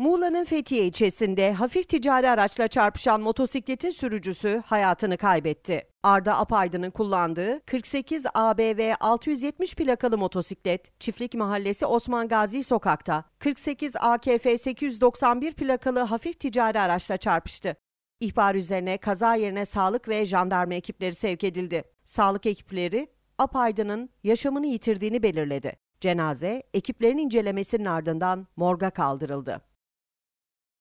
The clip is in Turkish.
Muğla'nın Fethiye ilçesinde hafif ticari araçla çarpışan motosikletin sürücüsü hayatını kaybetti. Arda Apaydın'ın kullandığı 48 ABV 670 plakalı motosiklet Çiftlik Mahallesi Osman Gazi sokakta 48 AKF 891 plakalı hafif ticari araçla çarpıştı. İhbar üzerine kaza yerine sağlık ve jandarma ekipleri sevk edildi. Sağlık ekipleri Apaydın'ın yaşamını yitirdiğini belirledi. Cenaze ekiplerin incelemesinin ardından morga kaldırıldı.